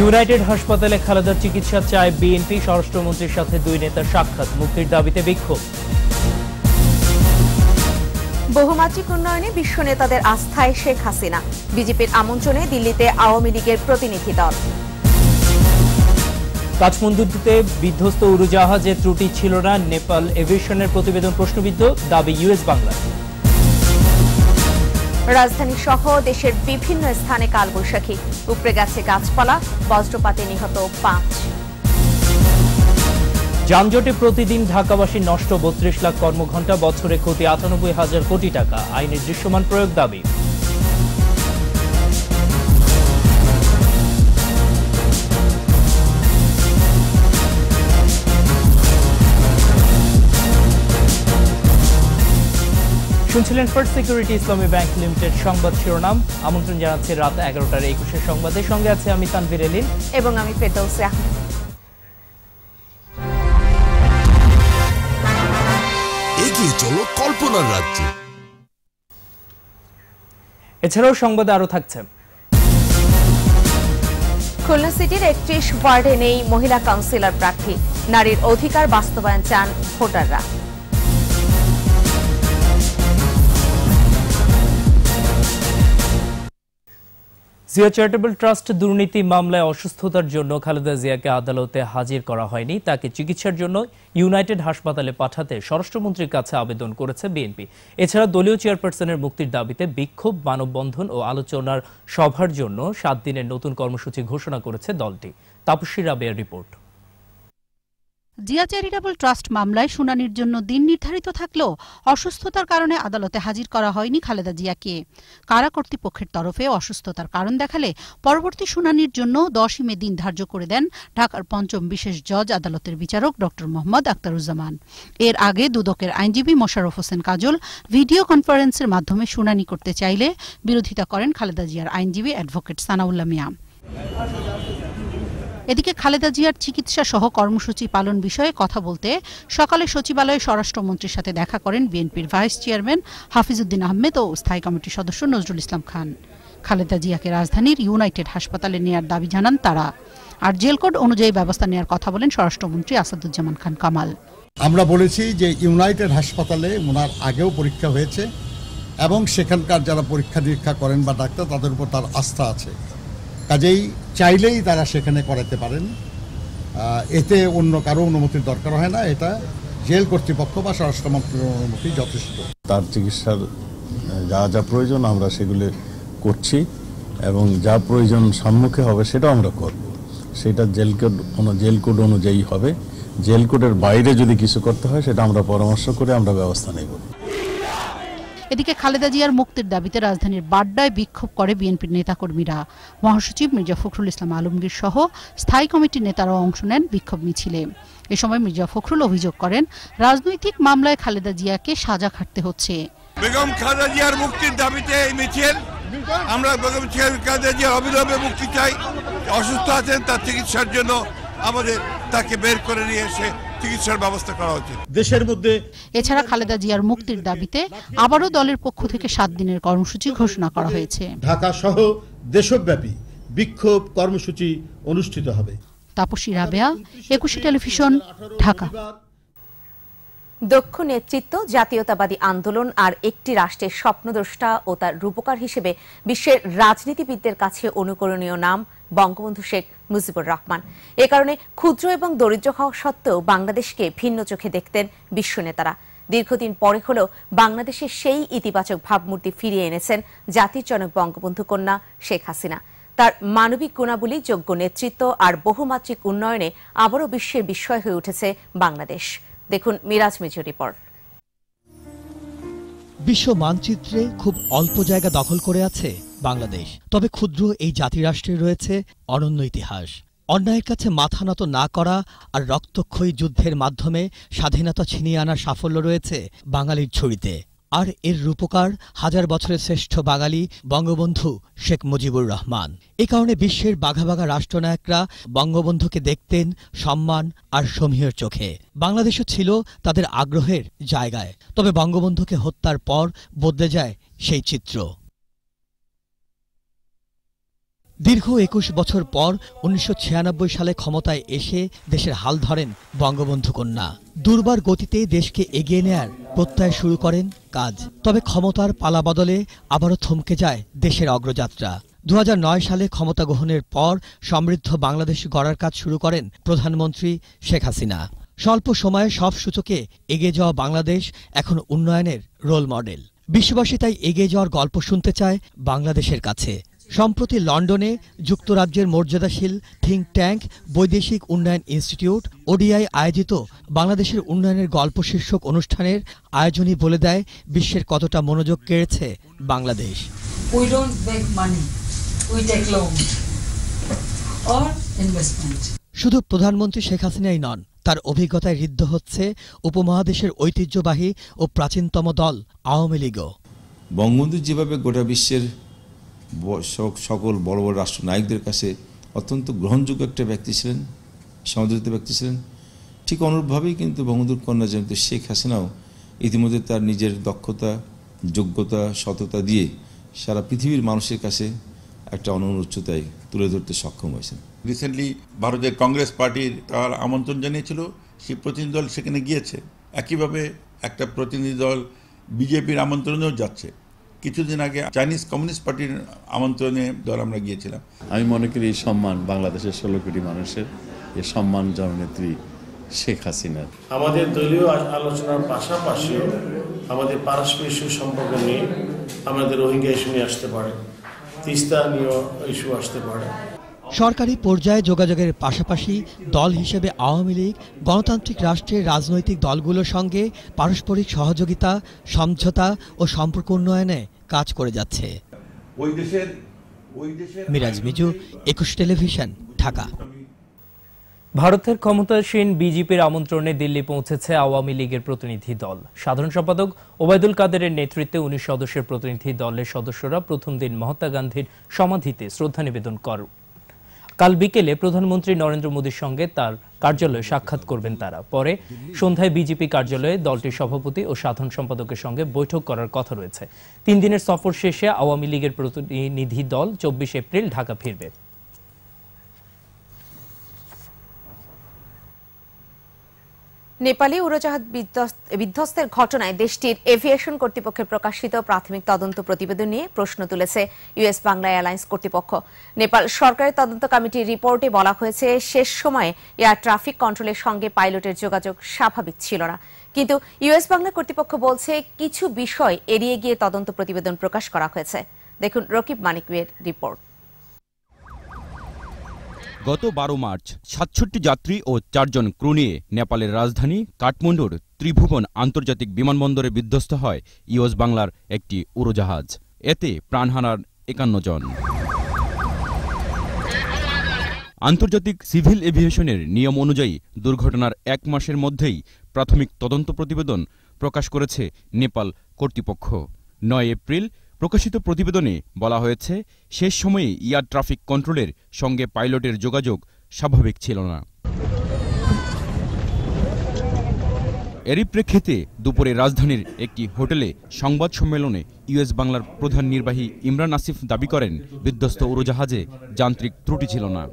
United হাসপাতালে খালেদার চিকিৎসা চায় বিএনপি স্বরাষ্ট্রমন্ত্রীর সাথে দুই নেতার সাক্ষাৎ মুক্তির দাবিতে বিক্ষোভ বহুমাত্রিক উন্নয়নে বিশ্ব নেতাদের আস্থায় শেখ হাসিনা বিজেপির আমন্ত্রণে দিল্লিতে আওয়ামী লীগের প্রতিনিধি দল কাঠমান্ডুতে বিধ্বস্ত উড়োজাহাজে ত্রুটি ছিল না নেপাল এভিয়েশনের প্রতিবেদন প্রশ্নবিদ্ধ দাবি ইউএস বাংলা রাজধানী সহ দেশের বিভিন্ন স্থানে কালবৈশাখী উপড়ে গেছে গাছপালা বজ্রপাতে নিহত পাঁচ যানজটে প্রতিদিন ঢাকাবাসী নষ্ট বত্রিশ লাখ কর্মঘণ্টা বছরে ক্ষতি আটানব্বই হাজার কোটি টাকা আইনের দৃশ্যমান প্রয়োগ দাবি শুনছিলেন First security Islami bank limited সংবাদ শিরোনাম আমন্ত্রণ জানাচ্ছি রাত এগারোটার একুশের সংবাদের সঙ্গে আছে আমি তানভীর এলিন এবং আমি ফেরদৌসে আহমেদ এছাড়াও সংবাদে আরও থাকছে খুলনা সিটির একত্রিশ ওয়ার্ডে নেই মহিলা কাউন্সিলর প্রার্থী নারীর অধিকার বাস্তবায়ন চান ভোটাররা জিয়া চ্যারিটেবল ট্রাস্ট দুর্নীতি মামলায় অসুস্থতার জন্য খালেদা জিয়াকে আদালতে হাজির করা হয়নি তাকে চিকিৎসার জন্য ইউনাইটেড হাসপাতালে পাঠাতে স্বরাষ্ট্রমন্ত্রীর কাছে আবেদন করেছে বিএনপি এছাড়া দলীয় চেয়ারপারসনের মুক্তির দাবিতে বিক্ষোভ মানববন্ধন ও আলোচনার সভার জন্য সাত দিনের নতুন কর্মসূচি ঘোষণা করেছে দলটি তাপসী রাবেয়ার রিপোর্ট জিয়া চ্যারিটেবল ট্রাস্ট মামলায় শুনানির জন্য দিন নির্ধারিত থাকলেও অসুস্থতার কারণে আদালতে হাজির করা হয়নি খালেদা জিয়াকে কারা কর্তৃপক্ষের তরফে অসুস্থতার কারণ দেখালে পরবর্তী শুনানির জন্য দশই মে দিন ধার্য করে দেন ঢাকার পঞ্চম বিশেষ জজ আদালতের বিচারক ড মোহাম্মদ আক্তারুজ্জামান এর আগে দুদকের আইনজীবী মোশাররফ হোসেন কাজল ভিডিও কনফারেন্সের মাধ্যমে শুনানি করতে চাইলে বিরোধিতা করেন খালেদা জিয়ার আইনজীবী অ্যাডভোকেট সানাউল্লা মিয়া এদিকে খালেদা জিয়ার চিকিৎসা সহ কর্মসূচি পালন বিষয়ে কথা বলতে সকালে সচিবালয়ে স্বরাষ্ট্রমন্ত্রীর সাথে দেখা করেন বিএনপির ভাইস চেয়ারম্যান হাফিজউদ্দিন আহমেদ ও স্থায়ী কমিটির সদস্য নজরুল ইসলাম খান খালেদা জিয়াকে রাজধানীর ইউনাইটেড হাসপাতালে নেয়ার দাবি জানান তারা আর জেলকোড অনুযায়ী ব্যবস্থা নেয়ার কথা বলেন স্বরাষ্ট্রমন্ত্রী আসাদুজ্জামান খান কামাল আমরা বলেছি যে ইউনাইটেড হাসপাতালে ওনার আগেও পরীক্ষা হয়েছে এবং সেখানকার যারা পরীক্ষা নিরীক্ষা করেন বা ডাক্তার তাদের উপর তার আস্থা আছে কাজেই চাইলেই তারা সেখানে করাতে পারেন এতে অন্য কারো অনুমতির দরকার হয় না এটা জেল কর্তৃপক্ষ বা স্বরাষ্ট্র মন্ত্রীর অনুমতি যথেষ্ট তার চিকিৎসার যা যা প্রয়োজন আমরা সেগুলি করছি এবং যা প্রয়োজন সম্মুখে হবে সেটা আমরা করব সেটা জেল কোড কোনো জেল কোড অনুযায়ী হবে জেল কোডের বাইরে যদি কিছু করতে হয় সেটা আমরা পরামর্শ করে আমরা ব্যবস্থা নেব এদিকে খালেদা জিয়ার মুক্তির দাবিতে রাজধানীর বাড্ডায় বিক্ষোভ করে বিএনপির নেতাকর্মীরা মহাসচিব মির্জা ফখরুল ইসলাম আলমগীর সহ স্থায়ী কমিটির নেতারাও অংশ নেন বিক্ষোভ মিছিলে এ সময় মির্জা ফখরুল অভিযোগ করেন রাজনৈতিক মামলায় খালেদা জিয়াকে সাজা খাটতে হচ্ছে বেগম খালেদা জিয়ার মুক্তির দাবিতে এই মিছিল আমরা বেগম খালেদা জিয়ার অবিলম্বে মুক্তি চাই অসুস্থ আছেন তার চিকিৎসার জন্য আমাদের তাকে বের করে নিয়ে এসে চিকিৎসার ব্যবস্থা করা উচিত দেশের মধ্যে এছাড়া খালেদা জিয়ার মুক্তির দাবিতে আবারও দলের পক্ষ থেকে সাত দিনের কর্মসূচি ঘোষণা করা হয়েছে ঢাকা সহ দেশব্যাপী বিক্ষোভ কর্মসূচি অনুষ্ঠিত হবে তাপসী রাবেয়া একুশে টেলিভিশন ঢাকা দক্ষ নেতৃত্ব জাতীয়তাবাদী আন্দোলন আর একটি রাষ্ট্রের স্বপ্নদ্রষ্টা ও তার রূপকার হিসেবে বিশ্বের রাজনীতিবিদদের কাছে অনুকরণীয় নাম বঙ্গবন্ধু শেখ মুজিবুর রহমান এ কারণে ক্ষুদ্র এবং দরিদ্র হওয়া সত্ত্বেও বাংলাদেশকে ভিন্ন চোখে দেখতেন বিশ্ব নেতারা দীর্ঘদিন পরে হলেও বাংলাদেশে সেই ইতিবাচক ভাবমূর্তি ফিরিয়ে এনেছেন জাতির জনক বঙ্গবন্ধু কন্যা শেখ হাসিনা তার মানবিক গুণাবলী যোগ্য নেতৃত্ব আর বহুমাত্রিক উন্নয়নে আবারও বিশ্বের বিস্ময় হয়ে উঠেছে বাংলাদেশ দেখুন মিরাজ মিজু রিপোর্ট বিশ্ব মানচিত্রে খুব অল্প জায়গা দখল করে আছে বাংলাদেশ তবে ক্ষুদ্র এই জাতিরাষ্ট্রে রয়েছে অনন্য ইতিহাস অন্যায়ের কাছে মাথা নত না করা আর রক্তক্ষয়ী যুদ্ধের মাধ্যমে স্বাধীনতা ছিনিয়ে আনার সাফল্য রয়েছে বাঙালির ছড়িতে আর এর রূপকার হাজার বছরের শ্রেষ্ঠ বাঙালি বঙ্গবন্ধু শেখ মুজিবুর রহমান এ কারণে বিশ্বের বাঘা বাঘা রাষ্ট্রনায়করা বঙ্গবন্ধুকে দেখতেন সম্মান আর সমীহের চোখে বাংলাদেশও ছিল তাদের আগ্রহের জায়গায় তবে বঙ্গবন্ধুকে হত্যার পর বদলে যায় সেই চিত্র দীর্ঘ একুশ বছর পর উনিশশো সালে ক্ষমতায় এসে দেশের হাল ধরেন বঙ্গবন্ধু কন্যা দুর্বার গতিতে দেশকে এগিয়ে নেয়ার প্রত্যয় শুরু করেন কাজ তবে ক্ষমতার পালা বদলে আবারও থমকে যায় দেশের অগ্রযাত্রা দু সালে ক্ষমতা গ্রহণের পর সমৃদ্ধ বাংলাদেশ গড়ার কাজ শুরু করেন প্রধানমন্ত্রী শেখ হাসিনা স্বল্প সময়ে সব সূচকে এগিয়ে যাওয়া বাংলাদেশ এখন উন্নয়নের রোল মডেল বিশ্ববাসী তাই এগিয়ে যাওয়ার গল্প শুনতে চায় বাংলাদেশের কাছে সম্প্রতি লন্ডনে যুক্তরাজ্যের মর্যাদাশীল থিঙ্ক ট্যাঙ্ক বৈদেশিক উন্নয়ন ইনস্টিটিউট ওডিআই আয়োজিত বাংলাদেশের উন্নয়নের গল্প শীর্ষক অনুষ্ঠানের আয়োজনই বলে দেয় বিশ্বের কতটা মনোযোগ কেড়েছে বাংলাদেশ শুধু প্রধানমন্ত্রী শেখ হাসিনাই নন তার অভিজ্ঞতায় ঋদ্ধ হচ্ছে উপমহাদেশের ঐতিহ্যবাহী ও প্রাচীনতম দল আওয়ামী লীগও বঙ্গবন্ধু যেভাবে গোটা বিশ্বের সকল বড় বড় রাষ্ট্রনায়কদের কাছে অত্যন্ত গ্রহণযোগ্য একটা ব্যক্তি ছিলেন সমাদৃত ব্যক্তি ছিলেন ঠিক অনুরূপভাবেই কিন্তু বঙ্গদুর কন্যা জয়ন্ত শেখ হাসিনাও ইতিমধ্যে তার নিজের দক্ষতা যোগ্যতা সততা দিয়ে সারা পৃথিবীর মানুষের কাছে একটা অনন্য উচ্চতায় তুলে ধরতে সক্ষম হয়েছেন রিসেন্টলি ভারতের কংগ্রেস পার্টির তার আমন্ত্রণ জানিয়েছিল সেই প্রতিনিধি দল সেখানে গিয়েছে একইভাবে একটা প্রতিনিধি দল বিজেপির আমন্ত্রণেও যাচ্ছে কিছুদিন আগে চাইনিজ কমিউনিস্ট পার্টির আমন্ত্রণে দল আমরা গিয়েছিলাম আমি মনে করি এই সম্মান বাংলাদেশের ষোলো কোটি মানুষের এ সম্মান জননেত্রী শেখ হাসিনার আমাদের দলীয় আলোচনার পাশাপাশি আমাদের পারস্পরিক সুসম্পর্ক নিয়ে আমাদের রোহিঙ্গা ইস্যু নিয়ে আসতে পারে তিস্তা নিয়েও ইস্যু আসতে পারে সরকারি পর্যায়ে যোগাযোগের পাশাপাশি দল হিসেবে আওয়ামী লীগ গণতান্ত্রিক রাষ্ট্রের রাজনৈতিক দলগুলোর সঙ্গে পারস্পরিক সহযোগিতা সমঝোতা ও সম্পর্ক উন্নয়নে কাজ করে যাচ্ছে মিরাজ মিজু একুশ টেলিভিশন ঢাকা ভারতের ক্ষমতাসীন বিজেপির আমন্ত্রণে দিল্লি পৌঁছেছে আওয়ামী লীগের প্রতিনিধি দল সাধারণ সম্পাদক ওবায়দুল কাদেরের নেতৃত্বে উনিশ সদস্যের প্রতিনিধি দলের সদস্যরা প্রথম দিন মহাত্মা গান্ধীর সমাধিতে শ্রদ্ধা নিবেদন করে কাল বিকেলে প্রধানমন্ত্রী নরেন্দ্র মোদীর সঙ্গে তার কার্যালয়ে সাক্ষাৎ করবেন তারা পরে সন্ধ্যায় বিজেপি কার্যালয়ে দলটির সভাপতি ও সাধারণ সম্পাদকের সঙ্গে বৈঠক করার কথা রয়েছে তিন দিনের সফর শেষে আওয়ামী লীগের প্রতিনিধি দল চব্বিশ এপ্রিল ঢাকা ফিরবে নেপালে উড়োজাহাজ বিধ্বস্তের ঘটনায় দেশটির এভিয়েশন কর্তৃপক্ষের প্রকাশিত প্রাথমিক তদন্ত প্রতিবেদন নিয়ে প্রশ্ন তুলেছে ইউএস বাংলা এয়ারলাইন্স কর্তৃপক্ষ নেপাল সরকারের তদন্ত কমিটির রিপোর্টে বলা হয়েছে শেষ সময়ে এয়ার ট্রাফিক কন্ট্রোলের সঙ্গে পাইলটের যোগাযোগ স্বাভাবিক ছিল না কিন্তু ইউএস বাংলা কর্তৃপক্ষ বলছে কিছু বিষয় এড়িয়ে গিয়ে তদন্ত প্রতিবেদন প্রকাশ করা হয়েছে দেখুন রকিব মানিকের রিপোর্ট গত বারো মার্চ সাতষট্টি যাত্রী ও চারজন ক্রু নিয়ে নেপালের রাজধানী কাঠমান্ডুর ত্রিভুবন আন্তর্জাতিক বিমানবন্দরে বিধ্বস্ত হয় ইউএস বাংলার একটি উড়োজাহাজ এতে প্রাণহানার একান্ন জন আন্তর্জাতিক সিভিল এভিয়েশনের নিয়ম অনুযায়ী দুর্ঘটনার এক মাসের মধ্যেই প্রাথমিক তদন্ত প্রতিবেদন প্রকাশ করেছে নেপাল কর্তৃপক্ষ নয় এপ্রিল প্রকাশিত প্রতিবেদনে বলা হয়েছে শেষ সময়ে ইয়ার ট্রাফিক কন্ট্রোলের সঙ্গে পাইলটের যোগাযোগ স্বাভাবিক ছিল না এরই প্রেক্ষিতে দুপুরে রাজধানীর একটি হোটেলে সংবাদ সম্মেলনে ইউএস বাংলার প্রধান নির্বাহী ইমরান আসিফ দাবি করেন বিধ্বস্ত উড়োজাহাজে যান্ত্রিক ত্রুটি ছিল না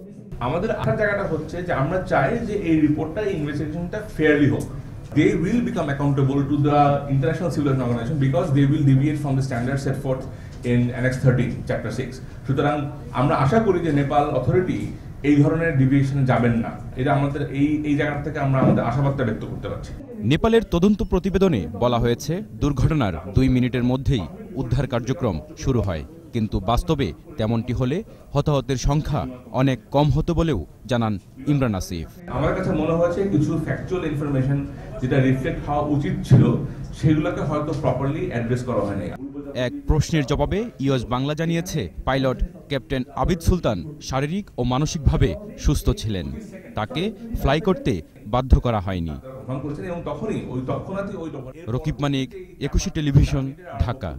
আমাদের আসার জায়গাটা হচ্ছে যে আমরা চাই যে এই রিপোর্টটা ইনভেস্টিগেশনটা ফেয়ারলি হোক they will become accountable to the International Civil Organization because they will deviate from the standards set forth in Annex 13, Chapter 6. সুতরাং আমরা আশা করি যে নেপাল অথরিটি এই ধরনের ডিভিয়েশন যাবেন না এটা আমাদের এই এই জায়গা থেকে আমরা আমাদের আশাবাদটা ব্যক্ত করতে পারছি নেপালের তদন্ত প্রতিবেদনে বলা হয়েছে দুর্ঘটনার দুই মিনিটের মধ্যেই উদ্ধার কার্যক্রম শুরু হয় কিন্তু বাস্তবে তেমনটি হলে হতাহতের সংখ্যা অনেক কম হতো বলেও জানান ইমরান আসিফ আমার কাছে মনে হয়েছে কিছু ফ্যাকচুয়াল ইনফরমেশন যেটা রিফ্লেক্ট হওয়া উচিত ছিল সেগুলোকে হয়তো প্রপারলি অ্যাড্রেস করা হয়নি এক প্রশ্নের জবাবে ইয়স বাংলা জানিয়েছে পাইলট ক্যাপ্টেন আবিদ সুলতান শারীরিক ও মানসিকভাবে সুস্থ ছিলেন তাকে ফ্লাই করতে বাধ্য করা হয়নি রকিব মানিক একুশে টেলিভিশন ঢাকা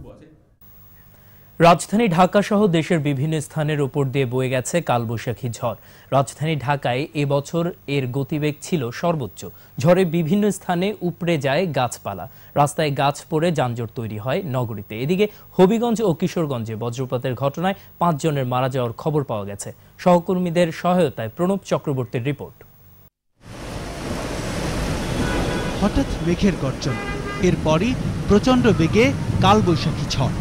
রাজধানী ঢাকা সহ দেশের বিভিন্ন স্থানের উপর দিয়ে বয়ে গেছে কালবৈশাখী ঝড় রাজধানী ঢাকায় এবছর এর গতিবেগ ছিল সর্বোচ্চ ঝড়ে বিভিন্ন স্থানে উপড়ে যায় গাছপালা রাস্তায় গাছ পড়ে যানজট তৈরি হয় নগরীতে এদিকে হবিগঞ্জ ও কিশোরগঞ্জে বজ্রপাতের ঘটনায় পাঁচজনের মারা যাওয়ার খবর পাওয়া গেছে সহকর্মীদের সহায়তায় প্রণব চক্রবর্তীর রিপোর্ট হঠাৎ মেঘের গর্জন এরপরই প্রচণ্ড বেগে কালবৈশাখী ঝড়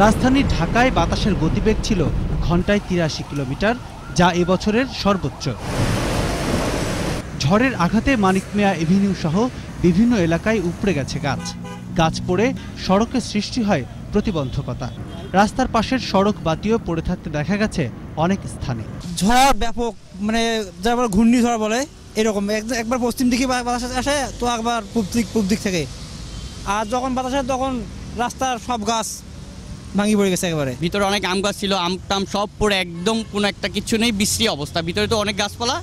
রাজধানী ঢাকায় বাতাসের গতিবেগ ছিল ঘন্টায় তিরাশি কিলোমিটার যা এবছরের সর্বোচ্চ ঝড়ের আঘাতে মানিকমেয়া এভিনিউ সহ বিভিন্ন এলাকায় উপড়ে গেছে গাছ গাছ পড়ে সড়কে সৃষ্টি হয় প্রতিবন্ধকতা রাস্তার পাশের সড়ক বাতিও পড়ে থাকতে দেখা গেছে অনেক স্থানে ঝড় ব্যাপক মানে যা ঘূর্ণিঝড় বলে এরকম একবার পশ্চিম দিকে বাতাস আসে তো একবার পূব দিক পূব দিক থেকে আর যখন বাতাস আসে তখন রাস্তার সব গাছ ভাঙি পড়ে গেছে একেবারে ভিতরে অনেক আম গাছ ছিল আম টাম সব পড়ে একদম কোনো একটা কিছু নেই বিশ্রী অবস্থা ভিতরে তো অনেক গাছপালা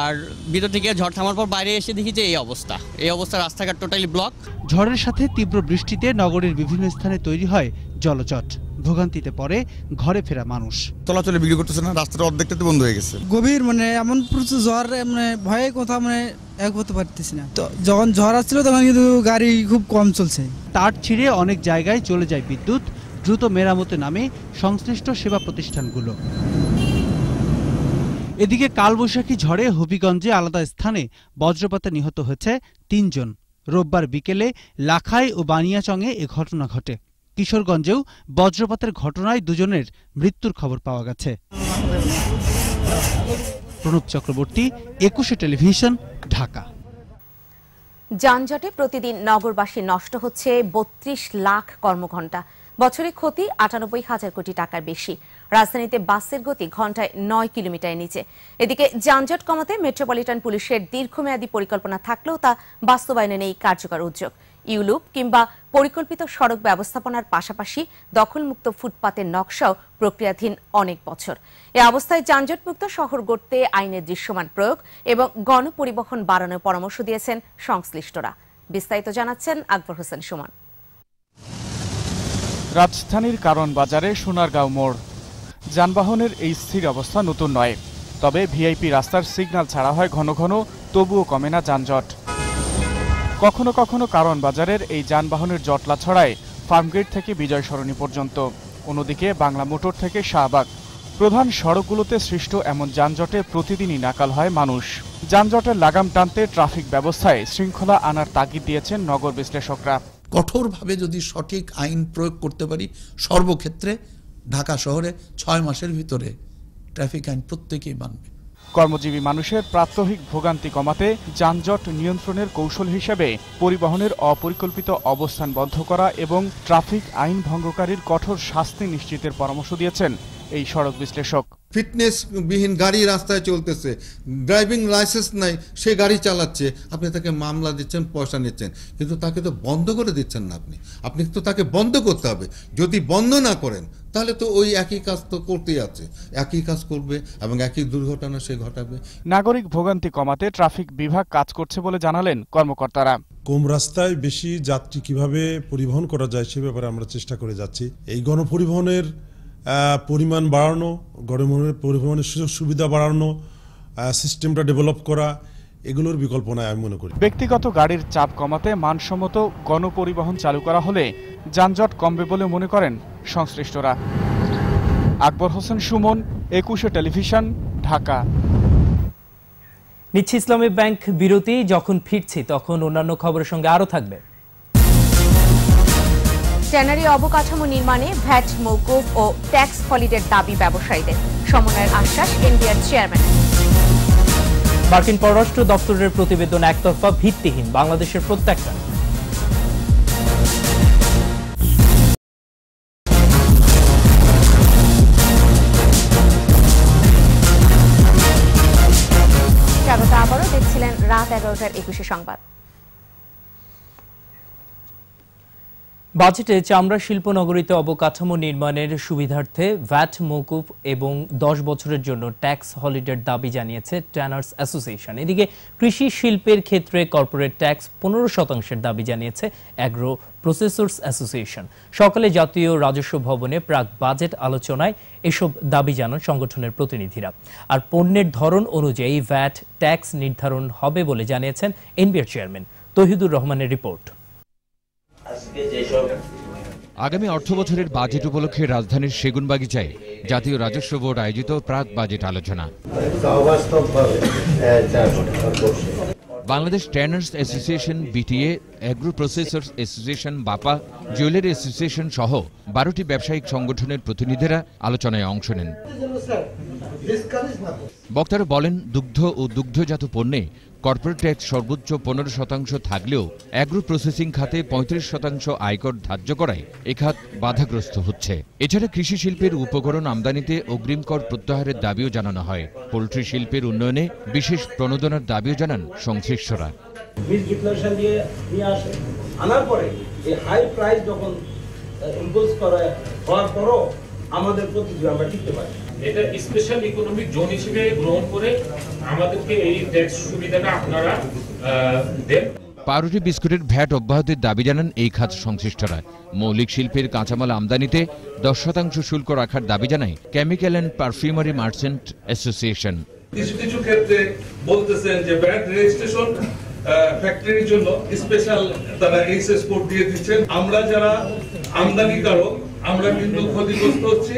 আর ভিতর থেকে ঝড় থামার পর বাইরে এসে দেখি যে এই অবস্থা এই অবস্থা রাস্তাঘাট টোটালি ব্লক ঝড়ের সাথে তীব্র বৃষ্টিতে নগরীর বিভিন্ন স্থানে তৈরি হয় জলচট ভোগান্তিতে পড়ে ঘরে ফেরা মানুষ চলাচলে বিক্রি করতেছে না রাস্তাটা অর্ধেকটা তো বন্ধ হয়ে গেছে গভীর মানে এমন প্রচুর ঝড় মানে ভয়ে কোথাও মানে এক হতে পারতেছি না তো যখন ঝড় আসছিল তখন কিন্তু গাড়ি খুব কম চলছে তার ছিঁড়ে অনেক জায়গায় চলে যায় বিদ্যুৎ দ্রুত মেরামতে নামে সংশ্লিষ্ট সেবা প্রতিষ্ঠানগুলো এদিকে কালবৈশাখী ঝড়ে হবিগঞ্জে আলাদা স্থানে বজ্রপাতে নিহত হয়েছে তিনজন রোববার বিকেলে লাখাই ও বানিয়াচংয়ে এ ঘটনা ঘটে কিশোরগঞ্জেও বজ্রপাতের ঘটনায় দুজনের মৃত্যুর খবর পাওয়া গেছে প্রণব চক্রবর্তী একুশে টেলিভিশন ঢাকা যানজটে প্রতিদিন নগরবাসী নষ্ট হচ্ছে বত্রিশ লাখ কর্মঘণ্টা বছরে ক্ষতি আটানব্বই হাজার কোটি টাকার বেশি রাজধানীতে বাসের গতি ঘন্টায় নয় কিলোমিটার নিচে এদিকে যানজট কমাতে মেট্রোপলিটন পুলিশের দীর্ঘমেয়াদী পরিকল্পনা থাকলেও তা বাস্তবায়নে নেই কার্যকর উদ্যোগ ইউলুপ কিংবা পরিকল্পিত সড়ক ব্যবস্থাপনার পাশাপাশি দখলমুক্ত ফুটপাতের নকশাও প্রক্রিয়াধীন অনেক বছর এ অবস্থায় যানজটমুক্ত শহর গড়তে আইনের দৃশ্যমান প্রয়োগ এবং গণপরিবহন বাড়ানোর পরামর্শ দিয়েছেন সংশ্লিষ্টরা বিস্তারিত জানাচ্ছেন আকবর হোসেন সুমন রাজধানীর কারণ বাজারে সোনারগাঁও মোড় যানবাহনের এই স্থির অবস্থা নতুন নয় তবে ভিআইপি রাস্তার সিগন্যাল ছাড়া হয় ঘন ঘন তবুও কমে না যানজট কখনো কখনো কারণ বাজারের এই যানবাহনের জটলা ছড়ায় ফার্মগেট থেকে বিজয় সরণি পর্যন্ত অন্যদিকে বাংলা মোটর থেকে শাহবাগ প্রধান সড়কগুলোতে সৃষ্ট এমন যানজটে প্রতিদিনই নাকাল হয় মানুষ যানজটের লাগাম টানতে ট্রাফিক ব্যবস্থায় শৃঙ্খলা আনার তাগিদ দিয়েছেন নগর বিশ্লেষকরা কঠোরভাবে যদি সঠিক আইন প্রয়োগ করতে পারি সর্বক্ষেত্রে ঢাকা শহরে ছয় মাসের ভিতরে ট্রাফিক আইন প্রত্যেকেই মানবে কর্মজীবী মানুষের প্রাত্যহিক ভোগান্তি কমাতে যানজট নিয়ন্ত্রণের কৌশল হিসেবে পরিবহনের অপরিকল্পিত অবস্থান বন্ধ করা এবং ট্রাফিক আইন ভঙ্গকারীর কঠোর শাস্তি নিশ্চিতের পরামর্শ দিয়েছেন এই সড়ক বিশ্লেষক ফিটনেস বিহীন গাড়ি রাস্তায় চলতেছে ড্রাইভিং লাইসেন্স নাই সে গাড়ি চালাচ্ছে আপনি তাকে মামলা দিচ্ছেন পয়সা নিচ্ছেন কিন্তু তাকে তো বন্ধ করে দিচ্ছেন না আপনি আপনি তো তাকে বন্ধ করতে হবে যদি বন্ধ না করেন তাহলে তো ওই একই কাজ তো করতেই আছে একই কাজ করবে এবং একই দুর্ঘটনা সে ঘটাবে নাগরিক ভোগান্তি কমাতে ট্রাফিক বিভাগ কাজ করছে বলে জানালেন কর্মকর্তারা কম রাস্তায় বেশি যাত্রী কিভাবে পরিবহন করা যায় সে ব্যাপারে আমরা চেষ্টা করে যাচ্ছি এই গণপরিবহনের পরিমাণ বাড়ানো গণমানের পরিবহনের সুযোগ সুবিধা বাড়ানো সিস্টেমটা ডেভেলপ করা এগুলোর বিকল্প নয় আমি মনে করি ব্যক্তিগত গাড়ির চাপ কমাতে মানসম্মত গণপরিবহন চালু করা হলে যানজট কমবে বলে মনে করেন সংশ্লিষ্টরা আকবর হোসেন সুমন একুশে টেলিভিশন ঢাকা নিচ্ছে ইসলামী ব্যাংক বিরতি যখন ফিরছি তখন অন্যান্য খবরের সঙ্গে আরও থাকবে ট্যানারি অবকাঠামো নির্মাণে ভ্যাট মৌকুফ ও ট্যাক্স হলিডের দাবি ব্যবসায়ীদের সমন্বয়ের আশ্বাস এনডিআর চেয়ারম্যান মার্কিন পররাষ্ট্র দপ্তরের প্রতিবেদন একতরফা ভিত্তিহীন বাংলাদেশের প্রত্যেকটা রাত এগারোটার একুশে সংবাদ বাজেটে চামড়া শিল্প নগরীতে অবকাঠামো নির্মাণের সুবিধার্থে ভ্যাট মৌকুফ এবং দশ বছরের জন্য ট্যাক্স হলিডের দাবি জানিয়েছে ট্যানার্স অ্যাসোসিয়েশন এদিকে কৃষি শিল্পের ক্ষেত্রে কর্পোরেট ট্যাক্স পনেরো শতাংশের দাবি জানিয়েছে অ্যাগ্রো প্রসেসর্স অ্যাসোসিয়েশন সকালে জাতীয় রাজস্ব ভবনে প্রাক বাজেট আলোচনায় এসব দাবি জানান সংগঠনের প্রতিনিধিরা আর পণ্যের ধরন অনুযায়ী ভ্যাট ট্যাক্স নির্ধারণ হবে বলে জানিয়েছেন এনবিআর চেয়ারম্যান তহিদুর রহমানের রিপোর্ট আগামী অর্থ বছরের বাজেট উপলক্ষে রাজধানীর সেগুনবাগিচায় জাতীয় রাজস্ব বোর্ড আয়োজিত প্রাক বাজেট আলোচনা Bangladesh tanners association BTA agro processors association BAPA jewellery association সহ বারোটি ব্যবসায়িক সংগঠনের প্রতিনিধিরা আলোচনায় অংশ নেন বক্তারা বলেন দুগ্ধ ও দুগ্ধজাত পণ্যে কর্পোরেট ট্যাক্স সর্বোচ্চ পনেরো শতাংশ থাকলেও অ্যাগ্রো প্রসেসিং খাতে পঁয়ত্রিশ শতাংশ আয়কর ধার্য করায় এ বাধাগ্রস্ত হচ্ছে এছাড়া কৃষি শিল্পের উপকরণ আমদানিতে অগ্রিম কর প্রত্যাহারের দাবিও জানানো হয় পোলট্রি শিল্পের উন্নয়নে বিশেষ প্রণোদনার দাবিও জানান সংশ্লিষ্টরা আমাদের প্রতিযোগী আমরা টিকতে পারি এটা স্পেশাল ইকোনমিক জোন হিসেবে গ্রহণ করে আমাদেরকে এই ট্যাক্স সুবিধাটা আপনারা দেন পাউরুটি বিস্কুটের ভ্যাট অব্যাহতির দাবি জানান এই খাত সংশ্লিষ্টরা মৌলিক শিল্পের কাঁচামাল আমদানিতে দশ শতাংশ শুল্ক রাখার দাবি জানায় chemical and perfumery merchant association কিছু কিছু ক্ষেত্রে বলতেছেন যে ব্যাট রেজিস্ট্রেশন ফ্যাক্টরির জন্য স্পেশাল তারা এইচএস কোড দিয়ে দিচ্ছেন আমরা যারা আমদানিকারক আমরা কিন্তু ক্ষতিগ্রস্ত হচ্ছি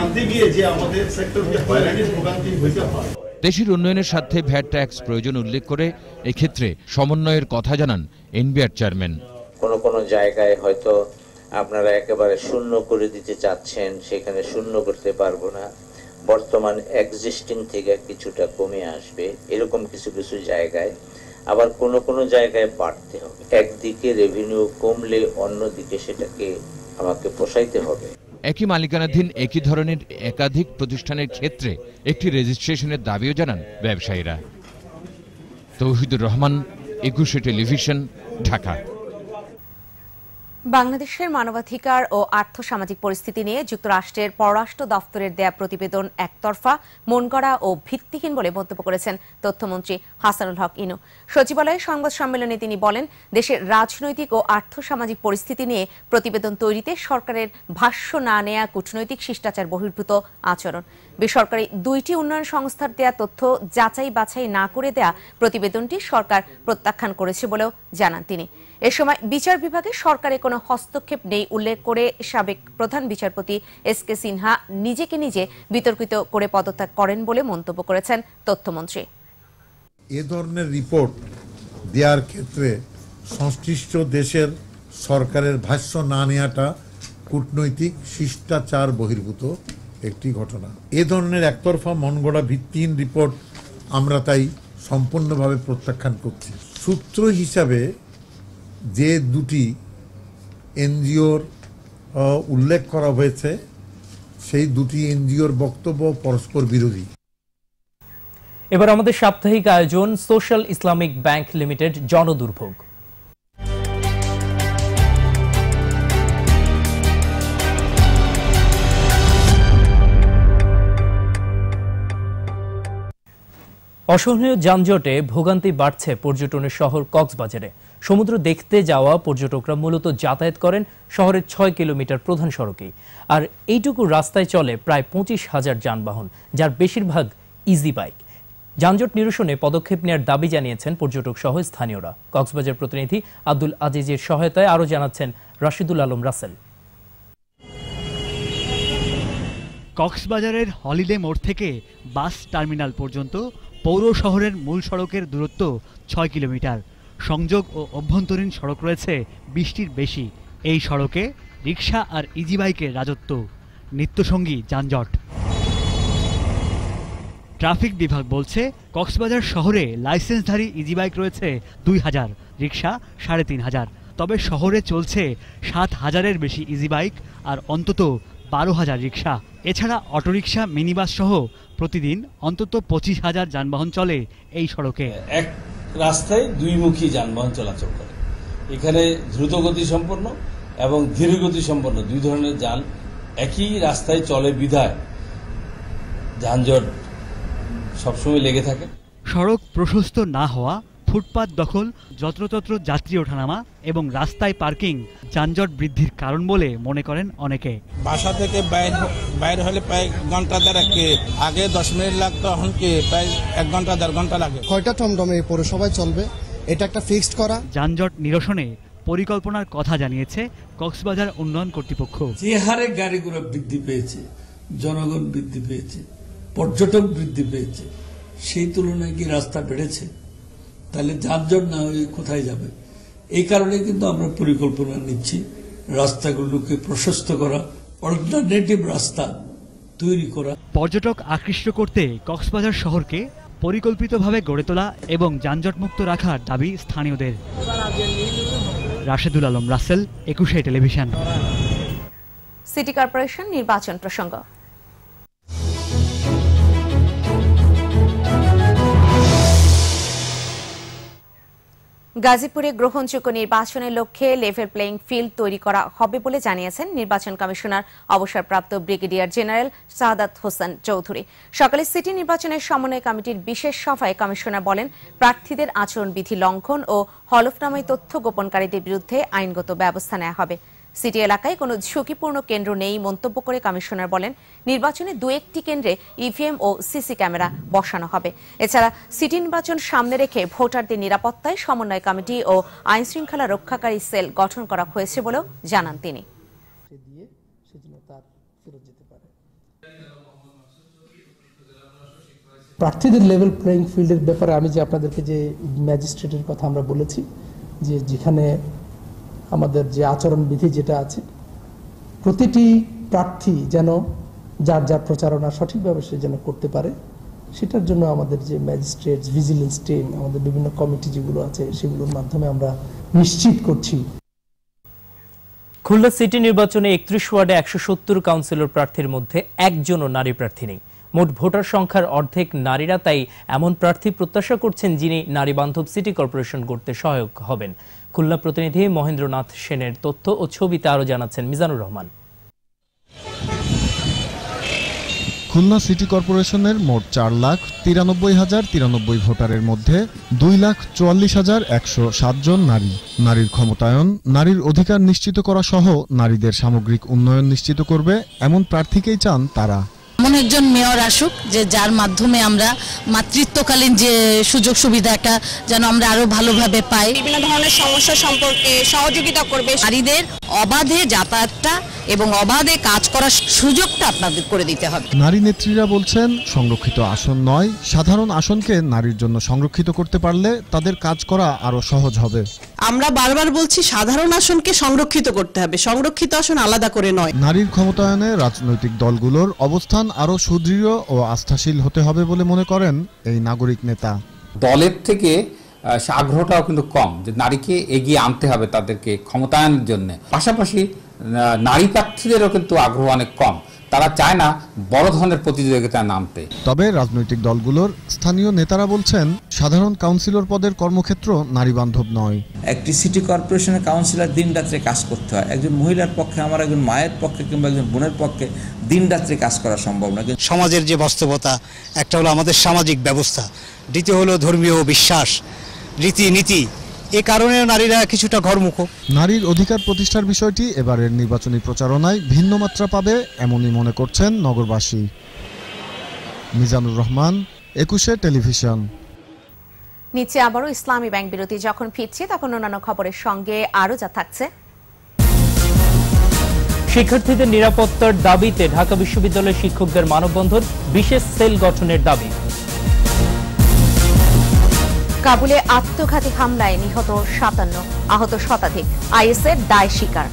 আনতে গিয়ে যে আমাদের সেক্টরকে হয়রানির ভোগান্তি হইতে হয় দেশের উন্নয়নের স্বার্থে ভ্যাট ট্যাক্স প্রয়োজন উল্লেখ করে এক্ষেত্রে সমন্বয়ের কথা জানান এনবিআর চেয়ারম্যান কোন কোন জায়গায় হয়তো আপনারা একেবারে শূন্য করে দিতে চাচ্ছেন সেখানে শূন্য করতে পারবো না বর্তমান এক্সিস্টিং থেকে কিছুটা কমে আসবে এরকম কিছু কিছু জায়গায় আবার কোনো কোনো জায়গায় বাড়তে হবে একদিকে রেভিনিউ কমলে অন্যদিকে সেটাকে আমাকে পোষাইতে হবে একই মালিকানাধীন একই ধরনের একাধিক প্রতিষ্ঠানের ক্ষেত্রে একটি রেজিস্ট্রেশনের দাবিও জানান ব্যবসায়ীরা তৌহিদুর রহমান একুশে টেলিভিশন ঢাকা বাংলাদেশের মানবাধিকার ও আর্থসামাজিক পরিস্থিতি নিয়ে যুক্তরাষ্ট্রের পররাষ্ট্র দফতরের দেয়া প্রতিবেদন একতরফা মনগড়া ও ভিত্তিহীন বলে মন্তব্য করেছেন তথ্যমন্ত্রী হাসানুল হক ইনু সচিবালয়ে সংবাদ সম্মেলনে তিনি বলেন দেশের রাজনৈতিক ও আর্থসামাজিক পরিস্থিতি নিয়ে প্রতিবেদন তৈরিতে সরকারের ভাষ্য না নেয়া কূটনৈতিক শিষ্টাচার বহির্ভূত আচরণ বেসরকারি দুইটি উন্নয়ন সংস্থার দেয়া তথ্য যাচাই বাছাই না করে দেয়া প্রতিবেদনটি সরকার প্রত্যাখ্যান করেছে বলেও জানান তিনি এ সময় বিচার বিভাগে সরকারের কোনো হস্তক্ষেপ নেই উল্লেখ করে সাবেক প্রধান বিচারপতি এস কে সিনহা নিজেকে নিজে বিতর্কিত করে পদত্যাগ করেন বলে মন্তব্য করেছেন তথ্যমন্ত্রী এ ধরনের রিপোর্ট দেওয়ার ক্ষেত্রে সংশ্লিষ্ট দেশের সরকারের ভাষ্য না নেওয়াটা কূটনৈতিক শিষ্টাচার বহির্ভূত একটি ঘটনা এ ধরনের একতরফা মনগড়া ভিত্তিহীন রিপোর্ট আমরা তাই সম্পূর্ণভাবে প্রত্যাখ্যান করছি সূত্র হিসাবে যে দুটি এনজিওর উল্লেখ করা হয়েছে সেই দুটি এনজিওর বক্তব্য পরস্পর বিরোধী এবার আমাদের সাপ্তাহিক আয়োজন সোশ্যাল ইসলামিক ব্যাংক লিমিটেড জনদুর্ভোগ অসহনীয় যানজটে ভোগান্তি বাড়ছে পর্যটনের শহর কক্সবাজারে সমুদ্র দেখতে যাওয়া পর্যটকরা মূলত যাতায়াত করেন শহরের ছয় কিলোমিটার প্রধান সড়কেই আর এইটুকু রাস্তায় চলে প্রায় পঁচিশ হাজার যানবাহন যার বেশিরভাগ ইজি বাইক যানজট নিরসনে পদক্ষেপ নেওয়ার দাবি জানিয়েছেন পর্যটক সহ স্থানীয়রা কক্সবাজার প্রতিনিধি আব্দুল আজিজের সহায়তায় আরও জানাচ্ছেন রাশিদুল আলম রাসেল কক্সবাজারের হলিডে মোড় থেকে বাস টার্মিনাল পর্যন্ত পৌর শহরের মূল সড়কের দূরত্ব ছয় কিলোমিটার সংযোগ ও অভ্যন্তরীণ সড়ক রয়েছে বিশটির বেশি এই সড়কে রিক্সা আর ইজি বাইকের রাজত্ব নিত্যসঙ্গী যানজট ট্রাফিক বিভাগ বলছে কক্সবাজার শহরে লাইসেন্সধারী ইজি বাইক রয়েছে দুই হাজার রিক্সা সাড়ে তিন হাজার তবে শহরে চলছে সাত হাজারের বেশি ইজি বাইক আর অন্তত বারো হাজার রিক্সা এছাড়া অটোরিক্সা মিনিবাস সহ প্রতিদিন অন্তত পঁচিশ হাজার যানবাহন চলে এই সড়কে এক রাস্তায় দুইমুখী যানবাহন চলাচল করে এখানে দ্রুতগতি সম্পন্ন এবং ধীরগতি সম্পন্ন দুই ধরনের যান একই রাস্তায় চলে বিধায় যানজট সবসময় লেগে থাকে সড়ক প্রশস্ত না হওয়া ফুটপাত দখল যত্রতত্র যাত্রী ওঠানামা এবং রাস্তায় পার্কিং যানজট বৃদ্ধির কারণ বলে মনে করেন অনেকে বাসা থেকে বাইর বাইর হলে প্রায় ঘন্টা কে আগে দশ মিনিট লাগতো এখন কি প্রায় এক ঘন্টা দেড় ঘন্টা লাগে কয়টা টমটমে পৌরসভায় চলবে এটা একটা ফিক্সড করা যানজট নিরসনে পরিকল্পনার কথা জানিয়েছে কক্সবাজার উন্নয়ন কর্তৃপক্ষ যে হারে গাড়িগুলো বৃদ্ধি পেয়েছে জনগণ বৃদ্ধি পেয়েছে পর্যটক বৃদ্ধি পেয়েছে সেই তুলনায় কি রাস্তা বেড়েছে তাহলে যানজট না হয়ে কোথায় যাবে এই কারণে কিন্তু আমরা পরিকল্পনা নিচ্ছি রাস্তাগুলোকে প্রশস্ত করা অল্টারনেটিভ রাস্তা তৈরি করা পর্যটক আকৃষ্ট করতে কক্সবাজার শহরকে পরিকল্পিতভাবে গড়ে তোলা এবং যানজটমুক্ত রাখার দাবি স্থানীয়দের রাশেদুল আলম রাসেল একুশে টেলিভিশন সিটি কর্পোরেশন নির্বাচন প্রসঙ্গ গাজীপুরে গ্রহণযোগ্য নির্বাচনের লক্ষ্যে লেভেল প্লেয়িং ফিল্ড তৈরি করা হবে বলে জানিয়েছেন নির্বাচন কমিশনার অবসরপ্রাপ্ত ব্রিগেডিয়ার জেনারেল সাহাদাত হোসেন চৌধুরী সকালে সিটি নির্বাচনের সমন্বয় কমিটির বিশেষ সভায় কমিশনার বলেন প্রার্থীদের আচরণবিধি লঙ্ঘন ও হলফনামায় তথ্য গোপনকারীদের বিরুদ্ধে আইনগত ব্যবস্থা নেওয়া হবে সিটি এলাকায় কোনো ঝুঁকিপূর্ণ কেন্দ্র নেই মন্তব্য করে কমিশনার বলেন নির্বাচনে দু একটি কেন্দ্রে ইভিএম ও সিসি ক্যামেরা বসানো হবে এছাড়া সিটি নির্বাচন সামনে রেখে ভোটারদের নিরাপত্তায় সমন্বয় কমিটি ও আইনশৃঙ্খলা রক্ষাকারী সেল গঠন করা হয়েছে বলেও জানান তিনি প্রার্থীদের লেভেল প্লেয়িং ফিল্ডের ব্যাপারে আমি যে আপনাদেরকে যে ম্যাজিস্ট্রেটের কথা আমরা বলেছি যে যেখানে আমাদের যে আচরণবিধি যেটা আছে প্রতিটি প্রার্থী যেন যার যার প্রচারণা সঠিকভাবে সে যেন করতে পারে সেটার জন্য আমাদের যে ম্যাজিস্ট্রেট ভিজিলেন্স টিম আমাদের বিভিন্ন কমিটি যেগুলো আছে সেগুলোর মাধ্যমে আমরা নিশ্চিত করছি খুলনা সিটি নির্বাচনে একত্রিশ ওয়ার্ডে একশো সত্তর কাউন্সিলর প্রার্থীর মধ্যে একজনও নারী প্রার্থী নেই মোট ভোটার সংখ্যার অর্ধেক নারীরা তাই এমন প্রার্থী প্রত্যাশা করছেন যিনি নারী বান্ধব সিটি কর্পোরেশন করতে সহায়ক হবেন খুলনা প্রতিনিধি মহেন্দ্রনাথ সেনের তথ্য ও ছবিতে আরও জানাচ্ছেন মিজানুর রহমান খুলনা সিটি কর্পোরেশনের মোট চার লাখ তিরানব্বই হাজার তিরানব্বই ভোটারের মধ্যে দুই লাখ চুয়াল্লিশ হাজার একশো সাতজন নারী নারীর ক্ষমতায়ন নারীর অধিকার নিশ্চিত করা সহ নারীদের সামগ্রিক উন্নয়ন নিশ্চিত করবে এমন প্রার্থীকেই চান তারা একজন মেয়র আসুক যে যার মাধ্যমে আমরা মাতৃত্বকালীন যে সুযোগ সুবিধাটা যেন আমরা আরো ভালোভাবে পাই বিভিন্ন ধরনের সমস্যা সম্পর্কে সহযোগিতা করবে নারীদের অবাধে যাতায়াতটা এবং অবাধে কাজ করার সুযোগটা আপনাদের করে দিতে হবে নারী নেত্রীরা বলছেন সংরক্ষিত আসন নয় সাধারণ আসনকে নারীর জন্য সংরক্ষিত করতে পারলে তাদের কাজ করা আরো সহজ হবে আমরা বারবার বলছি সাধারণ আসনকে সংরক্ষিত করতে হবে সংরক্ষিত আসন আলাদা করে নয় নারীর ক্ষমতায়নে রাজনৈতিক দলগুলোর অবস্থান আরও সুদৃঢ় ও আস্থাশীল হতে হবে বলে মনে করেন এই নাগরিক নেতা দলের থেকে আগ্রহটাও কিন্তু কম যে নারীকে এগিয়ে আনতে হবে তাদেরকে ক্ষমতায়নের জন্য পাশাপাশি নারী প্রার্থীদেরও কিন্তু আগ্রহ অনেক কম তারা চায় না বড় ধরনের প্রতিযোগিতায় নামতে তবে রাজনৈতিক দলগুলোর স্থানীয় নেতারা বলছেন সাধারণ কাউন্সিলর পদের কর্মক্ষেত্র নারী বান্ধব নয় একটি সিটি কর্পোরেশনের কাউন্সিলর দিন রাত্রে কাজ করতে হয় একজন মহিলার পক্ষে আমার একজন মায়ের পক্ষে কিংবা একজন বোনের পক্ষে দিন রাত্রে কাজ করা সম্ভব না সমাজের যে বাস্তবতা একটা হলো আমাদের সামাজিক ব্যবস্থা দ্বিতীয় হলো ধর্মীয় বিশ্বাস রীতিনীতি এ কারণে নারীরা কিছুটা ঘরমুখ নারীর অধিকার প্রতিষ্ঠার বিষয়টি এবারের নির্বাচনী প্রচারণায় ভিন্ন মাত্রা পাবে এমনই মনে করছেন নগরবাসী মিজানুর রহমান একুশে টেলিভিশন নিচে আবারও ইসলামী ব্যাংক বিরতি যখন ফিরছি তখন অন্যান্য খবরের সঙ্গে আরও যা থাকছে শিক্ষার্থীদের নিরাপত্তার দাবিতে ঢাকা বিশ্ববিদ্যালয়ের শিক্ষকদের মানববন্ধন বিশেষ সেল গঠনের দাবি কাবুলে আত্মঘাতী হামলায় নিহত সাতান্ন আহত শতাধিক আইএসের দায় শিকার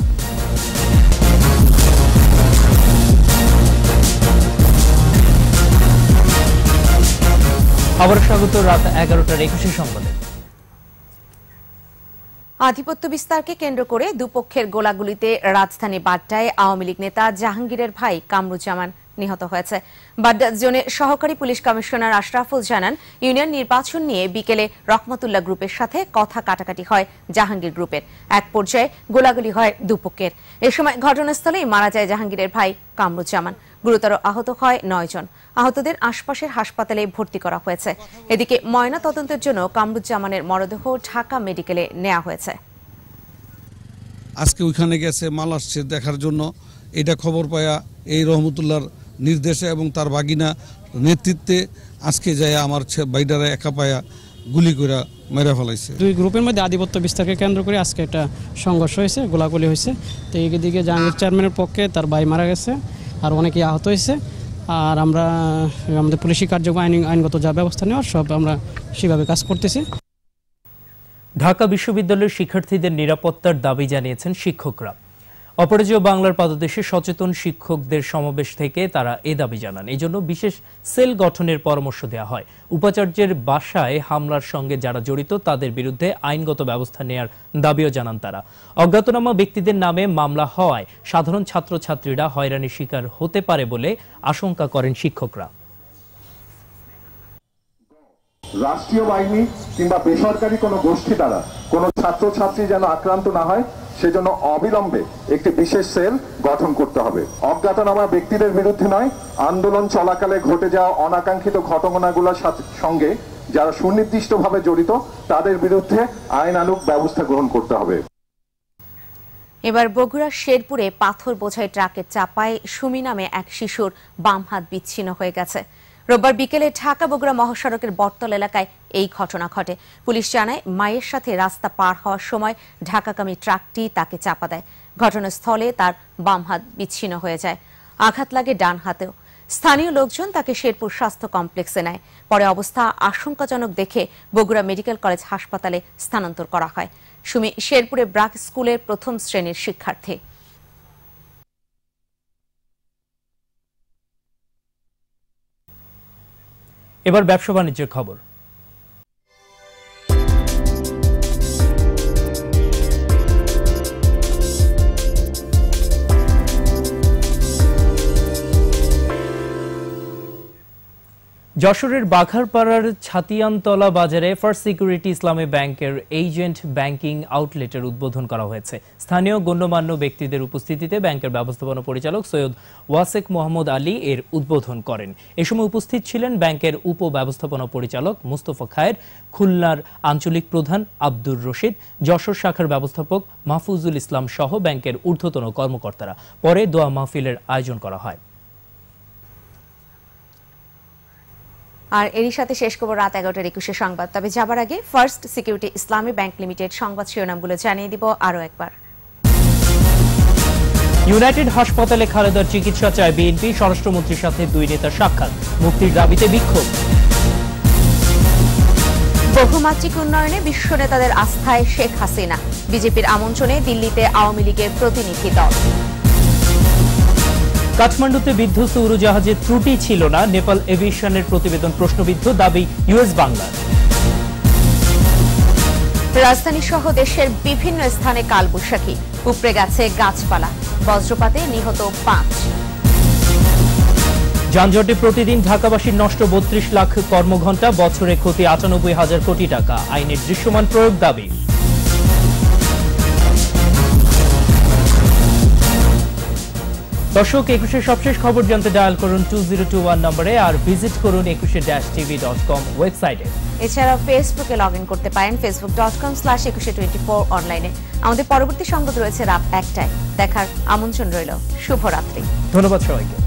আধিপত্য বিস্তারকে কেন্দ্র করে দুপক্ষের গোলাগুলিতে রাজধানী বাড্ডায় আওয়ামী লীগ নেতা জাহাঙ্গীরের ভাই কামরুজ্জামান নিহত হয়েছে বাড্ডা জোনে সহকারী পুলিশ কমিশনার আশরাফুল জানান ইউনিয়ন নির্বাচন নিয়ে বিকেলে রহমতুল্লাহ গ্রুপের সাথে কথা কাটাকাটি হয় জাহাঙ্গীর গ্রুপের এক পর্যায়ে গোলাগুলি হয় দুপক্ষের এ সময় ঘটনাস্থলেই মারা যায় জাহাঙ্গীরের ভাই কামরুজ্জামান গুরুতর আহত হয় নয় জন আহতদের আশপাশের হাসপাতালে ভর্তি করা হয়েছে এদিকে ময়না তদন্তের জন্য কামরুজ্জামানের মরদেহ ঢাকা মেডিকেলে নেওয়া হয়েছে আজকে ওইখানে গেছে মাল আসছে দেখার জন্য এটা খবর পায়া এই রহমতুল্লাহর নির্দেশে এবং তার বাগিনা নেতৃত্বে আজকে যায় আমার বাইডারে একা পায়া গুলি করে মেরে ফেলাইছে দুই গ্রুপের মধ্যে আধিপত্য বিস্তারকে কেন্দ্র করে আজকে একটা সংঘর্ষ হয়েছে গোলাগুলি হয়েছে তো এইদিকে জাহাঙ্গীর চেয়ারম্যানের পক্ষে তার ভাই মারা গেছে আর অনেকে আহত হয়েছে আর আমরা আমাদের পুলিশি কার্যক্রম আইন আইনগত যা ব্যবস্থা নেওয়ার সব আমরা সেভাবে কাজ করতেছি ঢাকা বিশ্ববিদ্যালয়ের শিক্ষার্থীদের নিরাপত্তার দাবি জানিয়েছেন শিক্ষকরা অপরাজেয় বাংলার পাদদেশে সচেতন শিক্ষকদের সমাবেশ থেকে তারা এ দাবি জানান এই জন্য বিশেষ সেল গঠনের পরামর্শ দেওয়া হয় উপাচার্যের বাসায় হামলার সঙ্গে যারা জড়িত তাদের বিরুদ্ধে আইনগত ব্যবস্থা নেয়ার দাবিও জানান তারা অজ্ঞাতনামা ব্যক্তিদের নামে মামলা হওয়ায় সাধারণ ছাত্রছাত্রীরা হয়রানির শিকার হতে পারে বলে আশঙ্কা করেন শিক্ষকরা রাষ্ট্রীয় বাহিনী কিংবা বেসরকারি কোনো গোষ্ঠী দ্বারা কোনো ছাত্রছাত্রী যেন আক্রান্ত না হয় সেজন্য অবিলম্বে একটি বিশেষ সেল গঠন করতে হবে অজ্ঞাতনামা ব্যক্তিদের বিরুদ্ধে নয় আন্দোলন চলাকালে ঘটে যাওয়া অনাকাঙ্ক্ষিত ঘটনাগুলোর সঙ্গে যারা সুনির্দিষ্টভাবে জড়িত তাদের বিরুদ্ধে আইনানুক ব্যবস্থা গ্রহণ করতে হবে এবার বগুড়া শেরপুরে পাথর বোঝাই ট্রাকে চাপায় সুমি নামে এক শিশুর বাম হাত বিচ্ছিন্ন হয়ে গেছে রোববার বিকেলে ঢাকা বগুড়া মহাসড়কের বটতল এলাকায় এই ঘটনা ঘটে পুলিশ জানায় মায়ের সাথে রাস্তা পার হওয়ার সময় ঢাকাগামী ট্রাকটি তাকে চাপা দেয় ঘটনাস্থলে তার বাম হাত বিচ্ছিন্ন হয়ে যায় আঘাত লাগে ডান হাতেও স্থানীয় লোকজন তাকে শেরপুর স্বাস্থ্য কমপ্লেক্সে নেয় পরে অবস্থা আশঙ্কাজনক দেখে বগুড়া মেডিকেল কলেজ হাসপাতালে স্থানান্তর করা হয় সুমি শেরপুরে ব্রাক স্কুলের প্রথম শ্রেণীর শিক্ষার্থী এবার ব্যবসা বাণিজ্যের খবর যশোরের বাঘারপাড়ার ছাতিয়ানতলা বাজারে ফার্স্ট সিকিউরিটি ইসলামী ব্যাংকের এজেন্ট ব্যাংকিং আউটলেটের উদ্বোধন করা হয়েছে স্থানীয় গণ্যমান্য ব্যক্তিদের উপস্থিতিতে ব্যাংকের ব্যবস্থাপনা পরিচালক সৈয়দ ওয়াসেক মোহাম্মদ আলী এর উদ্বোধন করেন এ সময় উপস্থিত ছিলেন ব্যাংকের উপ ব্যবস্থাপনা পরিচালক মুস্তফা খায়ের খুলনার আঞ্চলিক প্রধান আব্দুর রশিদ যশোর শাখার ব্যবস্থাপক মাহফুজুল ইসলাম সহ ব্যাংকের ঊর্ধ্বতন কর্মকর্তারা পরে দোয়া মাহফিলের আয়োজন করা হয় আর এরই সাথে শেষ খবর রাত এগারোটার একুশে সংবাদ তবে যাবার আগে first security Islami bank limited সংবাদ শিরোনামগুলো জানিয়ে দিব আরও একবার ইউনাইটেড হাসপাতালে খালেদার চিকিৎসা চায় বিএনপি স্বরাষ্ট্রমন্ত্রীর সাথে দুই নেতার সাক্ষাৎ মুক্তির দাবিতে বিক্ষোভ বহুমাত্রিক উন্নয়নে বিশ্ব নেতাদের আস্থায় শেখ হাসিনা বিজেপির আমন্ত্রণে দিল্লিতে আওয়ামী লীগের প্রতিনিধি দল কাঠমান্ডুতে বিধ্বস্ত উড়োজাহাজে ত্রুটি ছিল না নেপাল এভিয়েশনের প্রতিবেদন প্রশ্নবিদ্ধ দাবি ইউএস বাংলা রাজধানী সহ দেশের বিভিন্ন স্থানে কালবৈশাখী উপড়ে গেছে গাছপালা বজ্রপাতে নিহত পাঁচ যানজটে প্রতিদিন ঢাকাবাসীর নষ্ট বত্রিশ লাখ কর্মঘণ্টা বছরে ক্ষতি আটানব্বই হাজার কোটি টাকা আইনের দৃশ্যমান প্রয়োগ দাবি দর্শক একুশের সবশেষ খবর জানতে ডায়াল করুন টু জিরো টু ওয়ান নম্বরে আর ভিজিট করুন একুশে ড্যাশ টিভি ডট কম ওয়েবসাইটে এছাড়াও ফেসবুকে লগ ইন করতে পারেন Facebook dot com slash Ekushey twenty four অনলাইনে আমাদের পরবর্তী সংবাদ রয়েছে রাত একটায় দেখার আমন্ত্রণ রইল শুভরাত্রি ধন্যবাদ সবাইকে